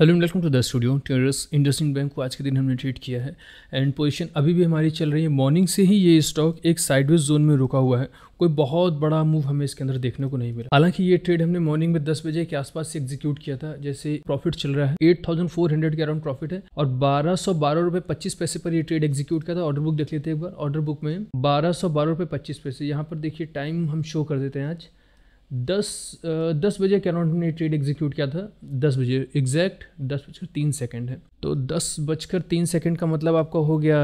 hello and welcome to the studio terrace इंडस्ट्रिंग bank को आज के दिन हमने ट्रेड किया है एंड पोजीशन अभी भी हमारी चल रही है मॉर्निंग से ही ये स्टॉक एक साइडवेज जोन में रुका हुआ है कोई बहुत बड़ा मूव हमें इसके अंदर देखने को नहीं मिला हालांकि ये ट्रेड हमने मॉर्निंग में 10 बजे के आसपास से एग्जीक्यूट किया था जैसे प्रॉफिट चल रहा है 8,400 के अराउंड प्रॉफिट है और बारह सौ पैसे पर ये ट्रेड एग्जीक्यूट किया था ऑर्डर बुक देख लेते हैं एक बार ऑर्डर बुक में बारह सौ पैसे यहाँ पर देखिए टाइम हम शो कर देते हैं आज दस दस बजे कैनोट ने ट्रेड एग्जीक्यूट किया था दस बजे एग्जैक्ट दस बजकर तीन सेकेंड है तो दस बजकर तीन सेकंड का मतलब आपका हो गया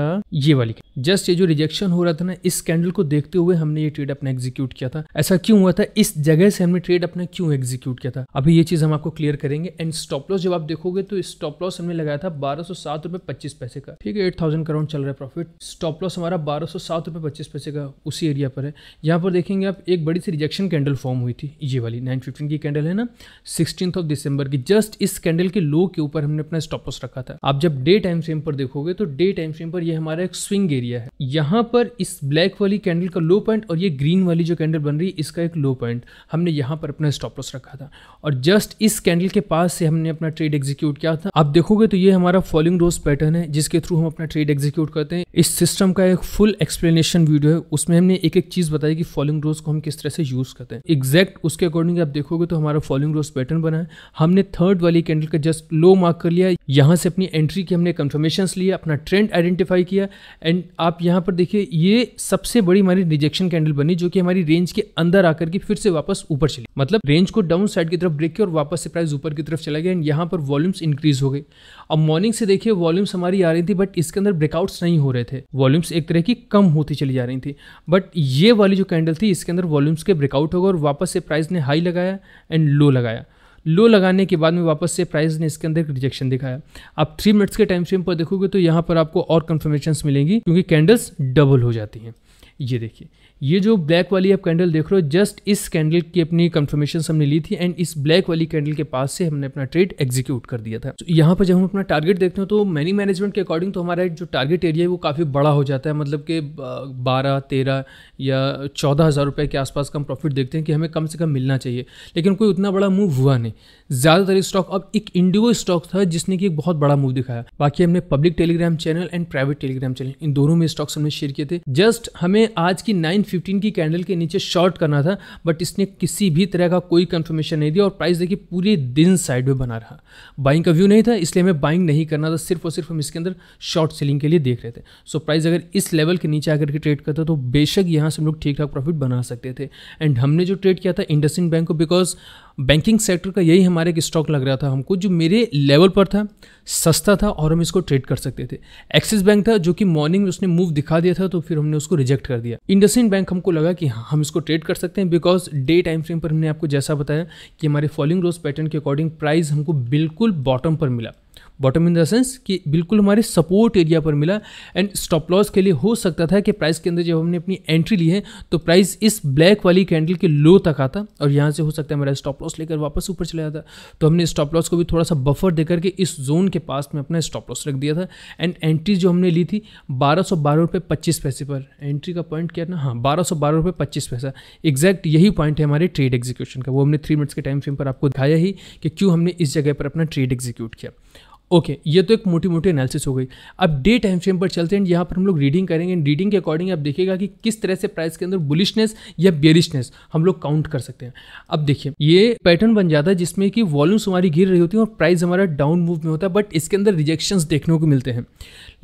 ये वाली जस्ट ये जो रिजेक्शन हो रहा था ना इस कैंडल को देखते हुए हमने ये ट्रेड अपना एग्जीक्यूट किया था ऐसा क्यों हुआ था इस जगह से हमने ट्रेड अपना क्यों एग्जीक्यूट किया था अभी ये चीज हम आपको क्लियर करेंगे एंड स्टॉप लॉस जब आप देखोगे तो स्टॉप लॉस हमने लगाया था बारह सौ सात रुपए पच्चीस पैसे का ठीक है एट थाउजेंड करोड़ चल रहा है प्रॉफिट स्टॉप लॉस हमारा बारह सौ सात रुपए पच्चीस पैसे का उसी एरिया पर है यहाँ पर देखेंगे आप एक बड़ी सी रिजेक्शन कैंडल फॉर्म हुई थी ये वाली नाइन की कैंडल है ना सिक्सटीन ऑफ दिसंबर की जस्ट इस कैंडल के लो के ऊपर हमने अपना स्टॉप लॉस रखा था जाता है आप जब डे टाइम फ्रेम पर देखोगे तो डे टाइम फ्रेम पर ये हमारा एक स्विंग एरिया है यहाँ पर इस ब्लैक वाली कैंडल का लो पॉइंट और ये ग्रीन वाली जो कैंडल बन रही है इसका एक लो पॉइंट हमने यहाँ पर अपना स्टॉप लॉस रखा था और जस्ट इस कैंडल के पास से हमने अपना ट्रेड एग्जीक्यूट किया था आप देखोगे तो ये हमारा फॉलोइंग रोज पैटर्न है जिसके थ्रू हम अपना ट्रेड एग्जीक्यूट करते हैं इस सिस्टम का एक फुल एक्सप्लेनेशन वीडियो है उसमें हमने एक एक चीज बताई कि फॉलोइंग रोज को हम किस तरह से यूज करते हैं एग्जैक्ट उसके अकॉर्डिंग आप देखोगे तो हमारा फॉलोइंग रोज पैटर्न बना है हमने थर्ड वाली कैंडल का जस्ट लो मार्क कर लिया यहां से अपनी एंट्री की हमने कन्फर्मेशंस लिए अपना ट्रेंड आइडेंटिफाई किया एंड आप यहाँ पर देखिए ये सबसे बड़ी हमारी रिजेक्शन कैंडल बनी जो कि हमारी रेंज के अंदर आकर के फिर से वापस ऊपर चली मतलब रेंज को डाउन साइड की तरफ ब्रेक किया और वापस से प्राइस ऊपर की तरफ चला गया एंड यहाँ पर वॉल्यूम्स इंक्रीज हो गए अब मॉर्निंग से देखिए वॉल्यूम्स हमारी आ रही थी बट इसके अंदर ब्रेकआउट्स नहीं हो रहे थे वॉल्यूम्स एक तरह की कम होती चली जा रही थी बट ये वाली जो कैंडल थी इसके अंदर वॉल्यूम्स के ब्रेकआउट हो गए और वापस से प्राइस ने हाई लगाया एंड लो लगाया लो लगाने के बाद में वापस से प्राइस ने इसके अंदर रिजेक्शन दिखाया आप थ्री मिनट्स के टाइम फ्रेम पर देखोगे तो यहाँ पर आपको और कन्फर्मेशन मिलेंगी क्योंकि कैंडल्स डबल हो जाती हैं ये देखिए ये जो ब्लैक वाली आप कैंडल देख रहे हो जस्ट इस कैंडल की अपनी कंफर्मेशन हमने ली थी एंड इस ब्लैक वाली कैंडल के पास से हमने अपना ट्रेड एग्जीक्यूट कर दिया था so, यहाँ पर जब हम अपना टारगेट देखते हैं तो मनी मैनेजमेंट के अकॉर्डिंग तो हमारा जो टारगेट एरिया है वो काफ़ी बड़ा हो जाता है मतलब कि बारह तेरह या चौदह हज़ार रुपये के आसपास का हम प्रॉफिट देखते हैं कि हमें कम से कम मिलना चाहिए लेकिन कोई उतना बड़ा मूव हुआ नहीं ज़्यादातर स्टॉक अब एक इंडिगो स्टॉक था जिसने कि एक बहुत बड़ा मूव दिखाया बाकी हमने public Telegram channel and private Telegram channel इन दोनों में स्टॉक्स हमने शेयर किए थे जस्ट हमें आज की नाइन फिफ्टीन की कैंडल के नीचे शॉर्ट करना था बट इसने किसी भी तरह का कोई कंफर्मेशन नहीं दिया और प्राइस देखिए पूरे दिन साइड में बना रहा बाइंग का व्यू नहीं था इसलिए हमें बाइंग नहीं करना था सिर्फ और सिर्फ हम इसके अंदर शॉर्ट सेलिंग के लिए देख रहे थे सो so, प्राइस अगर इस लेवल के नीचे आकर के ट्रेड करता तो बेशक यहाँ से हम लोग ठीक ठाक प्रॉफिट बना सकते थे एंड हमने जो ट्रेड किया था इंडसिन बैंक को बिकॉज बैंकिंग सेक्टर का यही हमारे एक स्टॉक लग रहा था हमको जो मेरे लेवल पर था सस्ता था और हम इसको ट्रेड कर सकते थे एक्सिस बैंक था जो कि मॉर्निंग में उसने मूव दिखा दिया था तो फिर हमने उसको रिजेक्ट कर दिया इंडसिन बैंक रैंक हमको लगा कि हाँ, हम इसको ट्रेड कर सकते हैं बिकॉज डे टाइम फ्रेम पर हमने आपको जैसा बताया कि हमारे फॉलिंग रोज पैटर्न के अकॉर्डिंग प्राइस हमको बिल्कुल बॉटम पर मिला बॉटम इन द सेंस कि बिल्कुल हमारे सपोर्ट एरिया पर मिला एंड स्टॉप लॉस के लिए हो सकता था कि प्राइस के अंदर जब हमने अपनी एंट्री ली है तो प्राइस इस ब्लैक वाली कैंडल के लो तक आता और यहाँ से हो सकता है मेरा स्टॉप लॉस लेकर वापस ऊपर चला जाता तो हमने स्टॉप लॉस को भी थोड़ा सा बफर दे करके इस जोन के पास में अपना स्टॉप लॉस रख दिया था एंड एंट्री जो हमने ली थी बारह सौ बारह रुपये पच्चीस पैसे पर एंट्री का पॉइंट क्या ना हाँ बारह सौ बारह रुपये पच्चीस पैसा एग्जैक्ट यही पॉइंट है हमारे ट्रेड एग्जीक्यूशन का वो हमने थ्री मिनट्स के टाइम फ्रेम पर आपको दिखाया ही कि क्यों हमने इस जगह पर अपना ट्रेड एग्जीक्यूट किया ओके okay, ये तो एक मोटी मोटी एनालिसिस हो गई अब डे टाइम फ्रेम पर चलते हैं यहाँ पर हम लोग रीडिंग करेंगे रीडिंग के अकॉर्डिंग आप देखिएगा कि किस तरह से प्राइस के अंदर बुलिशनेस या बेरिशनेस हम लोग काउंट कर सकते हैं अब देखिए ये पैटर्न बन जाता है जिसमें कि वॉल्यूम्स हमारी गिर रही होती है और प्राइस हमारा डाउन मूव में होता है बट इसके अंदर रिजेक्शन देखने को मिलते हैं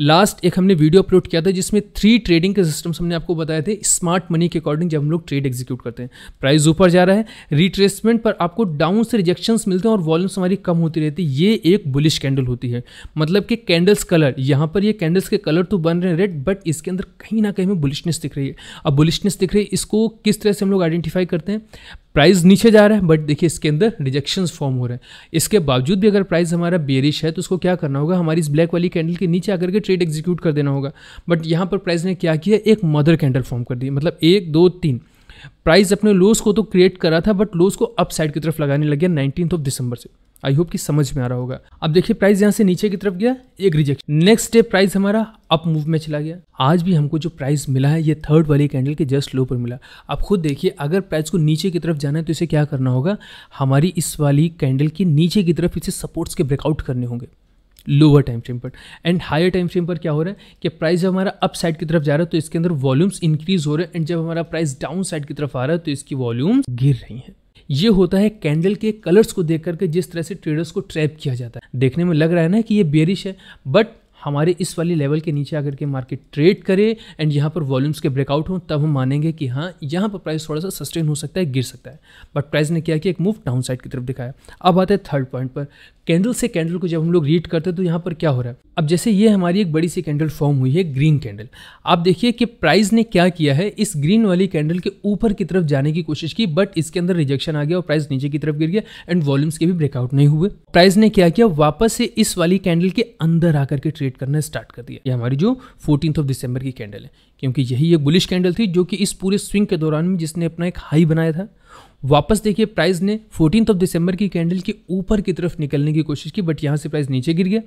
लास्ट एक हमने वीडियो अपलोड किया था जिसमें थ्री ट्रेडिंग के सिस्टम्स हमने आपको बताए थे स्मार्ट मनी के अकॉर्डिंग जब हम लोग ट्रेड एग्जीक्यूट करते हैं प्राइस ऊपर जा रहा है रिट्रेसमेंट पर आपको डाउन से रिजेक्शन मिलते हैं और वॉल्यूम्स हमारी कम होती रहती है ये एक बुलिश कैंडल होती है मतलब कि कैंडल्स कलर यहाँ पर ये कैंडल्स के कलर तो बन रहे हैं रेड बट इसके अंदर कहीं ना कहीं में बुलिशनेस दिख रही है अब बुलिशनेस दिख रही है इसको किस तरह से हम लोग आइडेंटिफाई करते हैं प्राइस नीचे जा रहा है बट देखिए इसके अंदर रिजेक्शन फॉर्म हो रहे हैं इसके बावजूद भी अगर प्राइस हमारा बेरिश है तो उसको क्या करना होगा हमारी इस ब्लैक वाली कैंडल के नीचे आकर के ट्रेड एग्जीक्यूट कर देना होगा बट यहाँ पर प्राइस ने क्या किया एक मदर कैंडल फॉर्म कर दी मतलब एक दो तीन प्राइस अपने लोस को तो क्रिएट करा था बट लोस को अपसाइड की तरफ लगाने लग गया नाइनटीन ऑफ दिसंबर से आई होप कि समझ में आ रहा होगा अब देखिए प्राइस यहाँ से नीचे की तरफ गया एक रिजेक्शन नेक्स्ट डे प्राइस हमारा अप मूव में चला गया आज भी हमको जो प्राइस मिला है ये थर्ड वाली कैंडल के जस्ट लो पर मिला अब खुद देखिए अगर प्राइस को नीचे की तरफ जाना है तो इसे क्या करना होगा हमारी इस वाली कैंडल के नीचे की तरफ इसे सपोर्ट्स के ब्रेकआउट करने होंगे लोअर टाइम फ्रेम पर एंड हायर टाइम फ्रेम पर क्या हो रहा है कि प्राइस जब हमारा अप साइड की तरफ जा रहा है तो इसके अंदर वॉल्यूम्स इंक्रीज हो रहे हैं एंड जब हमारा प्राइस डाउन साइड की तरफ आ रहा है तो इसकी वॉल्यूम्स गिर रही हैं ये होता है कैंडल के कलर्स को देख करके जिस तरह से ट्रेडर्स को ट्रैप किया जाता है देखने में लग रहा है ना कि ये बेरिश है बट हमारे इस वाली लेवल के नीचे आकर के मार्केट ट्रेड करे एंड यहाँ पर वॉल्यूम्स के ब्रेकआउट हों तब हम मानेंगे कि हाँ यहाँ पर प्राइस थोड़ा सा सस्टेन हो सकता है गिर सकता है बट प्राइस ने क्या किया एक मूव डाउन साइड की तरफ दिखाया अब आते हैं थर्ड पॉइंट पर कैंडल से कैंडल को जब हम लोग रीड करते हैं तो यहाँ पर क्या हो रहा है अब जैसे ये हमारी एक बड़ी सी कैंडल फॉर्म हुई है ग्रीन कैंडल आप देखिए कि प्राइस ने क्या किया है इस ग्रीन वाली कैंडल के ऊपर की तरफ जाने की कोशिश की बट इसके अंदर रिजेक्शन आ गया और प्राइस नीचे की तरफ गिर गया एंड वॉल्यूम्स के भी ब्रेकआउट नहीं हुए प्राइस ने क्या किया वापस से इस वाली कैंडल के अंदर आकर के ट्रेड ट्रेड करना स्टार्ट कर दिया ये हमारी जो फोर्टीन ऑफ दिसंबर की कैंडल है क्योंकि यही एक बुलिश कैंडल थी जो कि इस पूरे स्विंग के दौरान में जिसने अपना एक हाई बनाया था वापस देखिए प्राइस ने फोर्टीन ऑफ दिसंबर की कैंडल के ऊपर की तरफ निकलने की कोशिश की बट यहाँ से प्राइस नीचे गिर गया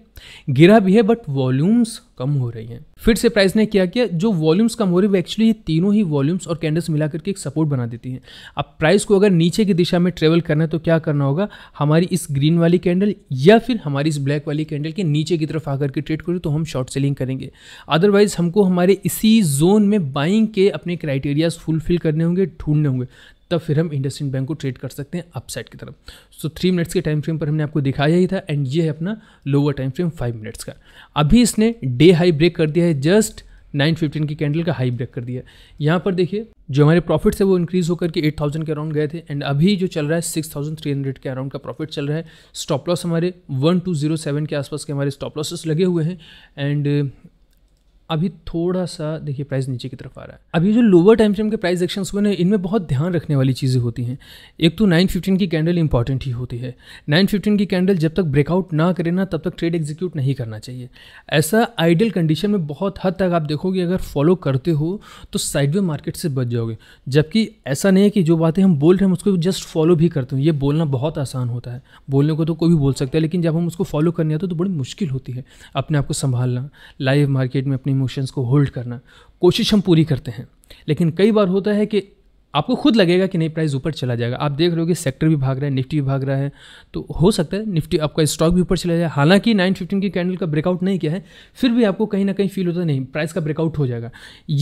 गिरा भी है बट वॉल्यूम्स कम हो रही हैं फिर से प्राइस ने क्या किया जो वॉल्यूम्स कम हो रही है वो एक्चुअली ये तीनों ही वॉल्यूम्स और कैंडल्स मिला करके एक सपोर्ट बना देती हैं अब प्राइस को अगर नीचे की दिशा में ट्रेवल करना है तो क्या करना होगा हमारी इस ग्रीन वाली कैंडल या फिर हमारी इस ब्लैक वाली कैंडल के नीचे की तरफ आकर के ट्रेड करें तो हम शॉर्ट सेलिंग करेंगे अदरवाइज हमको हमारे इसी जोन में बाइंग के अपने क्राइटेरियाज फुलफिल करने होंगे ढूंढने होंगे तब फिर हम इंडस्ट्रिंग बैंक को ट्रेड कर सकते हैं अपसाइड की तरफ सो थ्री मिनट्स के टाइम फ्रेम पर हमने आपको दिखाया ही था एंड ये है अपना lower time frame five minutes का अभी इसने डे हाई ब्रेक कर दिया है जस्ट 915 की कैंडल का हाई ब्रेक कर दिया यहाँ पर देखिए जो हमारे प्रॉफिट्स है वो इंक्रीज होकर के 8000 के अराउंड गए थे एंड अभी जो चल रहा है 6300 के अराउंड का प्रॉफिट चल रहा है स्टॉप लॉस हमारे 1207 के आसपास के हमारे स्टॉप लॉसेस लगे हुए हैं एंड अभी थोड़ा सा देखिए प्राइस नीचे की तरफ आ रहा है अभी जो लोअर टाइम फ्रेम के प्राइस एक्शन हुए ना इनमें बहुत ध्यान रखने वाली चीज़ें होती हैं एक तो 915 की कैंडल इंपॉर्टेंट ही होती है 915 की कैंडल जब तक ब्रेकआउट ना करे ना तब तक ट्रेड एग्जीक्यूट नहीं करना चाहिए ऐसा आइडियल कंडीशन में बहुत हद तक आप देखोगे अगर फॉलो करते हो तो साइडवे मार्केट से बच जाओगे जबकि ऐसा नहीं है कि जो बातें हम बोल रहे हैं उसको जस्ट फॉलो भी करते हैं ये बोलना बहुत आसान होता है बोलने को तो कोई भी बोल सकता है लेकिन जब हम उसको फॉलो करने आते तो बड़ी मुश्किल होती है अपने आप को संभालना लाइव मार्केट में अपनी इमोशंस को होल्ड करना कोशिश हम पूरी करते हैं लेकिन कई बार होता है कि आपको खुद लगेगा कि नहीं प्राइस ऊपर चला जाएगा आप देख रहे हो कि सेक्टर भी भाग रहा है निफ्टी भी भाग रहा है तो हो सकता है निफ्टी आपका स्टॉक भी ऊपर चला जाए हालांकि 915 की कैंडल का ब्रेकआउट नहीं किया है फिर भी आपको कहीं ना कहीं फील होता है नहीं प्राइस का ब्रेकआउट हो जाएगा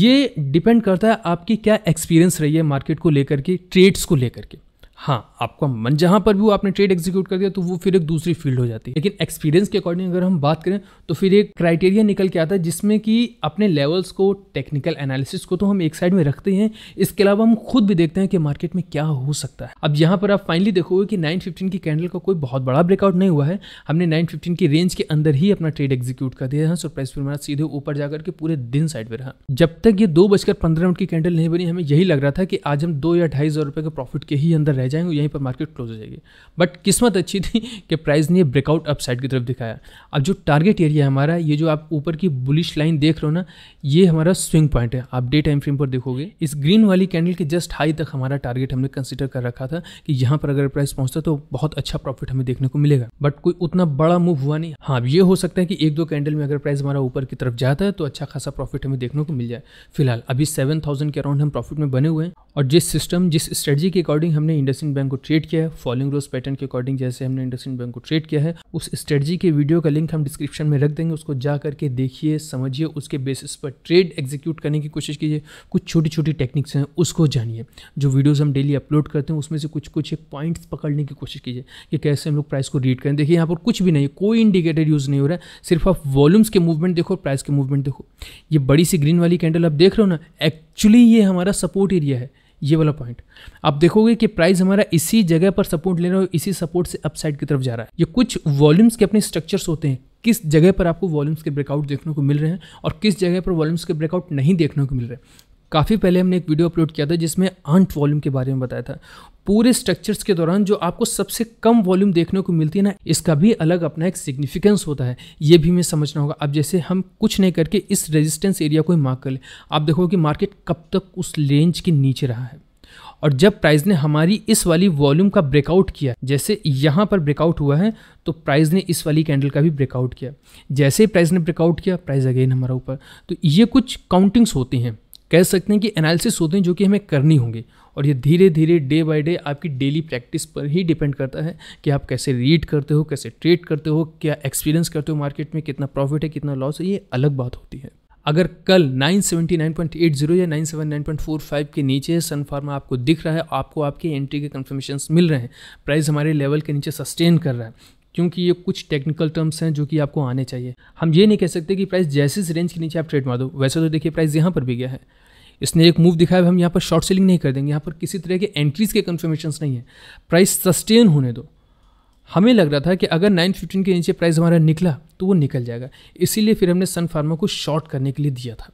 ये डिपेंड करता है आपकी क्या एक्सपीरियंस रही है मार्केट को लेकर के ट्रेड्स को लेकर के हाँ आपका मन जहाँ पर भी वो आपने ट्रेड एग्जीक्यूट कर दिया तो वो फिर एक दूसरी फील्ड हो जाती है लेकिन एक्सपीरियंस के अकॉर्डिंग अगर हम बात करें तो फिर एक क्राइटेरिया निकल के आता है जिसमें कि अपने लेवल्स को टेक्निकल एनालिसिस को तो हम एक साइड में रखते हैं इसके अलावा हम खुद भी देखते हैं कि मार्केट में क्या हो सकता है अब यहाँ पर आप फाइनली देखोगे कि नाइन की कैंडल का कोई बहुत बड़ा ब्रेकआउट नहीं हुआ है हमने नाइन की रेंज के अंदर ही अपना ट्रेड एग्जीक्यूट कर दिया है सरप्राइज हाँ, फिर हमारा सीधे ऊपर जाकर के पूरे दिन साइड में रहा जब तक ये दो बजकर पंद्रह मिनट की कैंडल नहीं बनी हमें यही लग रहा था कि आज हम दो या ढाई हज़ार रुपये के प्रॉफिट के ही अंदर रह रह जाएंगे यहीं पर मार्केट क्लोज हो जाएगी बट किस्मत अच्छी थी कि प्राइस ने ब्रेकआउट अपसाइड की तरफ दिखाया अब जो टारगेट एरिया है हमारा ये जो आप ऊपर की बुलिश लाइन देख रहे हो ना ये हमारा स्विंग पॉइंट है आप डे टाइम फ्रेम पर देखोगे इस ग्रीन वाली कैंडल के जस्ट हाई तक हमारा टारगेट हमने कंसिडर कर रखा था कि यहाँ पर अगर प्राइस पहुँचता तो बहुत अच्छा प्रॉफिट हमें देखने को मिलेगा बट कोई उतना बड़ा मूव हुआ नहीं हाँ ये हो सकता है कि एक दो कैंडल में अगर प्राइस हमारा ऊपर की तरफ जाता है तो अच्छा खासा प्रॉफिट हमें देखने को मिल जाए फिलहाल अभी सेवन के अराउंड हम प्रॉफिट में बने हुए हैं और जिस सिस्टम जिस स्ट्रेटजी के अकॉर्डिंग हमने इंडस्ट्री इंडसइंड बैंक को ट्रेड किया है फॉलोइंग रोज पैटर्न के अकॉर्डिंग जैसे हमने इंडसिंग बैंक को ट्रेड किया है उस स्ट्रेटजी के वीडियो का लिंक हम डिस्क्रिप्शन में रख देंगे उसको जा करके देखिए समझिए उसके बेसिस पर ट्रेड एग्जीक्यूट करने की कोशिश कीजिए कुछ छोटी छोटी टेक्निक्स हैं उसको जानिए जो वीडियोज़ हम डेली अपलोड करते हैं उसमें से कुछ कुछ एक पॉइंट्स पकड़ने की कोशिश कीजिए कि कैसे हम लोग प्राइस को रीड करें देखिए यहाँ पर कुछ भी नहीं कोई इंडिकेटर यूज़ नहीं हो रहा है सिर्फ आप वॉल्यूम्स के मूवमेंट देखो प्राइस के मूवमेंट देखो ये बड़ी सी ग्रीन वाली कैंडल आप देख रहे हो ना एक्चुअली ये हमारा सपोर्ट एरिया है ये वाला पॉइंट आप देखोगे कि प्राइस हमारा इसी जगह पर सपोर्ट ले रहा है इसी सपोर्ट से अपसाइड की तरफ जा रहा है ये कुछ वॉल्यूम्स के अपने स्ट्रक्चर्स होते हैं किस जगह पर आपको वॉल्यूम्स के ब्रेकआउट देखने को मिल रहे हैं और किस जगह पर वॉल्यूम्स के ब्रेकआउट नहीं देखने को मिल रहे हैं काफ़ी पहले हमने एक वीडियो अपलोड किया था जिसमें आंट वॉल्यूम के बारे में बताया था पूरे स्ट्रक्चर्स के दौरान जो आपको सबसे कम वॉल्यूम देखने को मिलती है ना इसका भी अलग अपना एक सिग्निफिकेंस होता है ये भी हमें समझना होगा अब जैसे हम कुछ नहीं करके इस रेजिस्टेंस एरिया को ही मार्क कर लें आप देखो कि मार्केट कब तक उस रेंज के नीचे रहा है और जब प्राइस ने हमारी इस वाली वॉल्यूम का ब्रेकआउट किया जैसे यहाँ पर ब्रेकआउट हुआ है तो प्राइस ने इस वाली कैंडल का भी ब्रेकआउट किया जैसे ही प्राइस ने ब्रेकआउट किया प्राइस अगेन हमारा ऊपर तो ये कुछ काउंटिंग्स होती हैं कह सकते हैं कि एनालिसिस होते हैं जो कि हमें करनी होंगी और ये धीरे धीरे डे बाय डे आपकी डेली प्रैक्टिस पर ही डिपेंड करता है कि आप कैसे रीड करते हो कैसे ट्रेड करते हो क्या एक्सपीरियंस करते हो मार्केट में कितना प्रॉफिट है कितना लॉस है ये अलग बात होती है अगर कल 979.80 या 979.45 के नीचे सन फार्मा आपको दिख रहा है आपको आपके एंट्री के कन्फर्मेशन मिल रहे हैं प्राइस हमारे लेवल के नीचे सस्टेन कर रहा है क्योंकि ये कुछ टेक्निकल टर्म्स हैं जो कि आपको आने चाहिए हम ये नहीं कह सकते कि प्राइस जैसे इस रेंज के नीचे आप ट्रेड मार दो वैसे तो देखिए प्राइस यहाँ पर भी गया है इसने एक मूव दिखाया हम यहाँ पर शॉर्ट सेलिंग नहीं कर देंगे यहाँ पर किसी तरह के एंट्रीज के कन्फर्मेशन नहीं है प्राइस सस्टेन होने दो हमें लग रहा था कि अगर 915 के नीचे प्राइस हमारा निकला तो वो निकल जाएगा इसीलिए फिर हमने सन फार्मा को शॉर्ट करने के लिए दिया था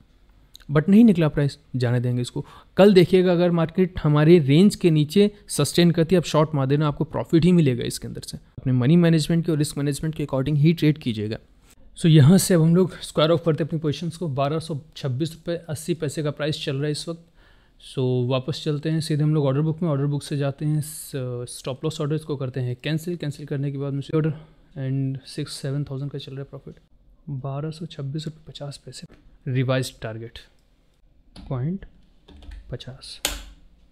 बट नहीं निकला प्राइस जाने देंगे इसको कल देखिएगा अगर मार्केट हमारे रेंज के नीचे सस्टेन करती है अब शॉर्ट मार देना आपको प्रॉफिट ही मिलेगा इसके अंदर से अपने मनी मैनेजमेंट के और रिस्क मैनेजमेंट के अकॉर्डिंग ही ट्रेड कीजिएगा सो so, यहाँ से अब हम लोग स्क्वायर ऑफ करते अपनी पोजिशन को बारह सौ छब्बीस रुपये अस्सी पैसे का प्राइस चल रहा है इस वक्त सो so, वापस चलते हैं सीधे हम लोग ऑर्डर बुक में ऑर्डर बुक से जाते हैं स्टॉप लॉस ऑर्डर इसको करते हैं कैंसिल कैंसिल करने के बाद मुझे order and six seven thousand का चल रहा है प्रॉफिट बारह सौ छब्बीस रुपये पचास पैसे रिवाइज टारगेट पॉइंट पचास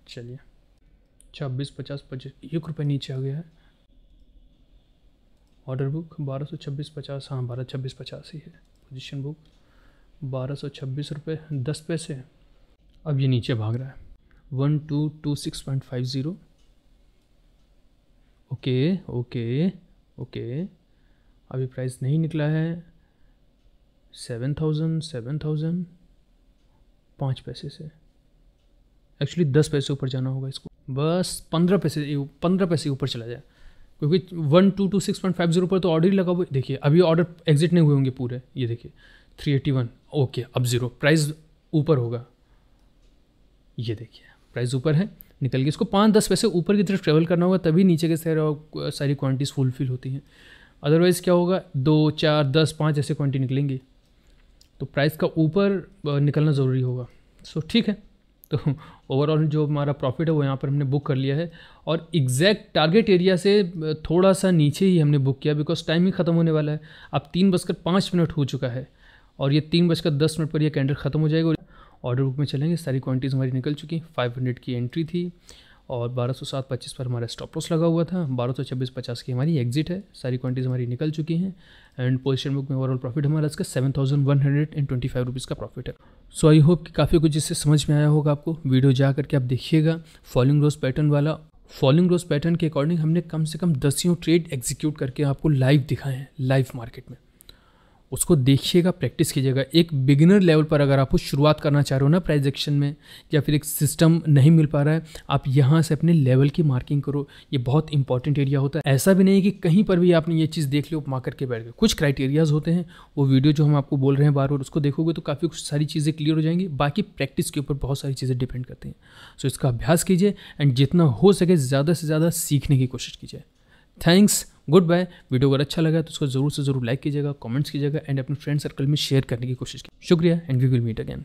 चलिए छब्बीस पचास पच्चीस एक रुपये नीचे आ गया है ऑर्डर बुक बारह सौ छब्बीस पचास हाँ बारह छब्बीस पचास ही है पोजीशन बुक बारह सौ छब्बीस रुपये दस पैसे अब ये नीचे भाग रहा है one two two six point five zero okay okay okay अभी प्राइस नहीं निकला है सेवन थाउजेंड सेवन थाउजेंड पाँच पैसे से एक्चुअली दस पैसे ऊपर जाना होगा इसको बस पंद्रह पैसे पंद्रह पैसे ऊपर चला जाए क्योंकि one two two six point five zero पर तो ऑर्डर ही लगा हुआ देखिए अभी ऑर्डर एग्जिट नहीं हुए होंगे पूरे ये देखिए थ्री एटी वन ओके अब ज़ीरो प्राइस ऊपर होगा ये देखिए प्राइस ऊपर है निकल गई इसको पाँच दस पैसे ऊपर की तरफ ट्रेवल करना होगा तभी नीचे के सर सारी क्वान्टिटीज़ फुलफिल होती हैं अदरवाइज़ क्या होगा दो चार दस पाँच ऐसे क्वान्टिटी निकलेंगी तो प्राइस का ऊपर निकलना ज़रूरी होगा सो so, ठीक है तो ओवरऑल जो हमारा प्रॉफिट है वो यहाँ पर हमने बुक कर लिया है और एग्जैक्ट टारगेट एरिया से थोड़ा सा नीचे ही हमने बुक किया बिकॉज टाइम ही ख़त्म होने वाला है अब तीन बजकर पाँच मिनट हो चुका है और ये तीन बजकर दस मिनट पर यह कैंडल ख़त्म हो जाएगा ऑर्डर बुक में चलेंगे सारी क्वान्टिटीज़ हमारी निकल चुकी फाइव हंड्रेड की एंट्री थी और बारह सौ सात पच्चीस पर हमारा स्टॉप लॉस लगा हुआ था बारह सौ छब्बीस पचास की हमारी एग्जिट है सारी क्वांटिटीज़ हमारी निकल चुकी हैं एंड पोजिशन बुक में ओवरऑल प्रॉफिट हमारा इसका seven thousand one hundred and twenty five rupees का प्रॉफिट है सो आई होप कि काफ़ी कुछ इससे समझ में आया होगा आपको वीडियो जा करके आप देखिएगा फॉलोइंग रोज पैटर्न वाला फॉलोइंग रोज पैटर्न के अकॉर्डिंग हमने कम से कम दसियों ट्रेड एग्जीक्यूट करके आपको लाइव दिखाए हैं लाइव मार्केट में उसको देखिएगा प्रैक्टिस कीजिएगा एक बिगिनर लेवल पर अगर आपको शुरुआत करना चाह रहे हो ना प्राइज एक्शन में या फिर एक सिस्टम नहीं मिल पा रहा है आप यहाँ से अपने लेवल की मार्किंग करो ये बहुत इंपॉर्टेंट एरिया होता है ऐसा भी नहीं कि कहीं पर भी आपने ये चीज़ देख लो मार करके बैठ गए कुछ क्राइटेरियाज होते हैं वो वीडियो जो हम आपको बोल रहे हैं बार बार उसको देखोगे तो काफ़ी कुछ सारी चीज़ें क्लियर हो जाएंगी बाकी प्रैक्टिस के ऊपर बहुत सारी चीज़ें डिपेंड करते हैं सो इसका अभ्यास कीजिए एंड जितना हो सके ज़्यादा से ज़्यादा सीखने की कोशिश कीजिए थैंक्स गुड बाय वीडियो अगर अच्छा लगा तो उसको जरूर से जरूर लाइक कीजिएगा कमेंट्स कीजिएगा एंड अपने फ्रेंड सर्कल में शेयर करने की कोशिश की शुक्रिया and we will meet again